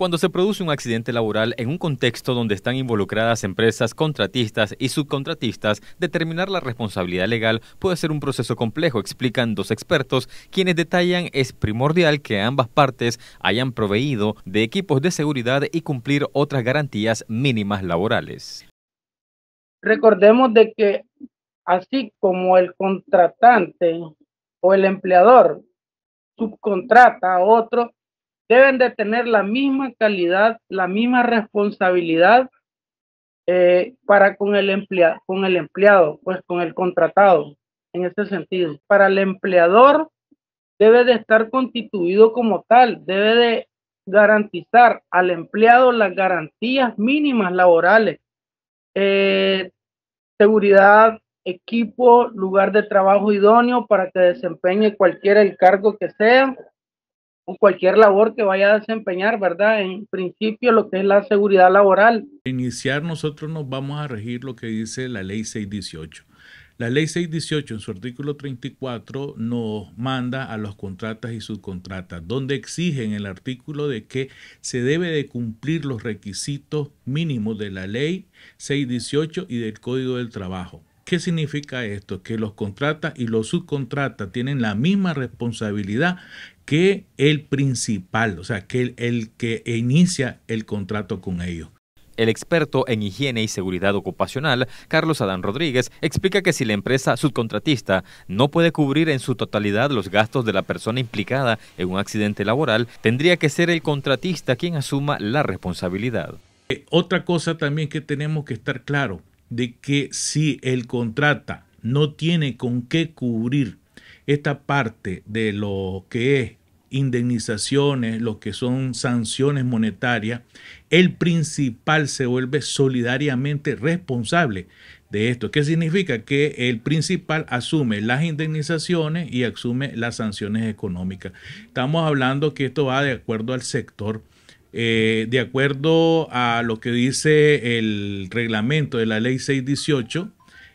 Cuando se produce un accidente laboral en un contexto donde están involucradas empresas, contratistas y subcontratistas, determinar la responsabilidad legal puede ser un proceso complejo, explican dos expertos, quienes detallan es primordial que ambas partes hayan proveído de equipos de seguridad y cumplir otras garantías mínimas laborales. Recordemos de que así como el contratante o el empleador subcontrata a otro, deben de tener la misma calidad, la misma responsabilidad eh, para con el, con el empleado, pues con el contratado, en ese sentido. Para el empleador debe de estar constituido como tal, debe de garantizar al empleado las garantías mínimas laborales, eh, seguridad, equipo, lugar de trabajo idóneo para que desempeñe cualquiera el cargo que sea, o cualquier labor que vaya a desempeñar, ¿verdad? En principio lo que es la seguridad laboral. Iniciar nosotros nos vamos a regir lo que dice la ley 618. La ley 618 en su artículo 34 nos manda a los contratas y subcontratas, donde exigen en el artículo de que se debe de cumplir los requisitos mínimos de la ley 618 y del Código del Trabajo. ¿Qué significa esto? Que los contratas y los subcontratas tienen la misma responsabilidad que el principal, o sea, que el, que inicia el contrato con ellos. El experto en higiene y seguridad ocupacional, Carlos Adán Rodríguez, explica que si la empresa subcontratista no puede cubrir en su totalidad los gastos de la persona implicada en un accidente laboral, tendría que ser el contratista quien asuma la responsabilidad. Eh, otra cosa también que tenemos que estar claro, de que si el contrata no tiene con qué cubrir esta parte de lo que es indemnizaciones, lo que son sanciones monetarias, el principal se vuelve solidariamente responsable de esto. ¿Qué significa? Que el principal asume las indemnizaciones y asume las sanciones económicas. Estamos hablando que esto va de acuerdo al sector eh, de acuerdo a lo que dice el reglamento de la ley 618,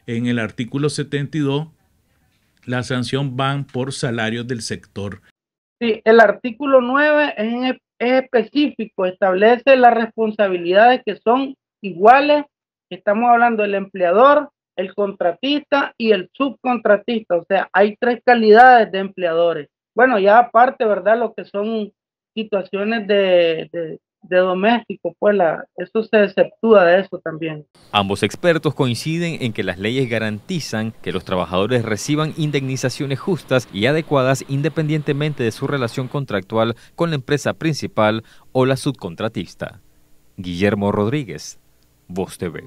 en el artículo 72, la sanción van por salarios del sector. Sí, el artículo 9 en, es específico, establece las responsabilidades que son iguales. Estamos hablando del empleador, el contratista y el subcontratista. O sea, hay tres calidades de empleadores. Bueno, ya aparte, ¿verdad? Lo que son situaciones de, doméstico, pues la, eso se exceptúa de eso también. Ambos expertos coinciden en que las leyes garantizan que los trabajadores reciban indemnizaciones justas y adecuadas independientemente de su relación contractual con la empresa principal o la subcontratista. Guillermo Rodríguez, Voz TV.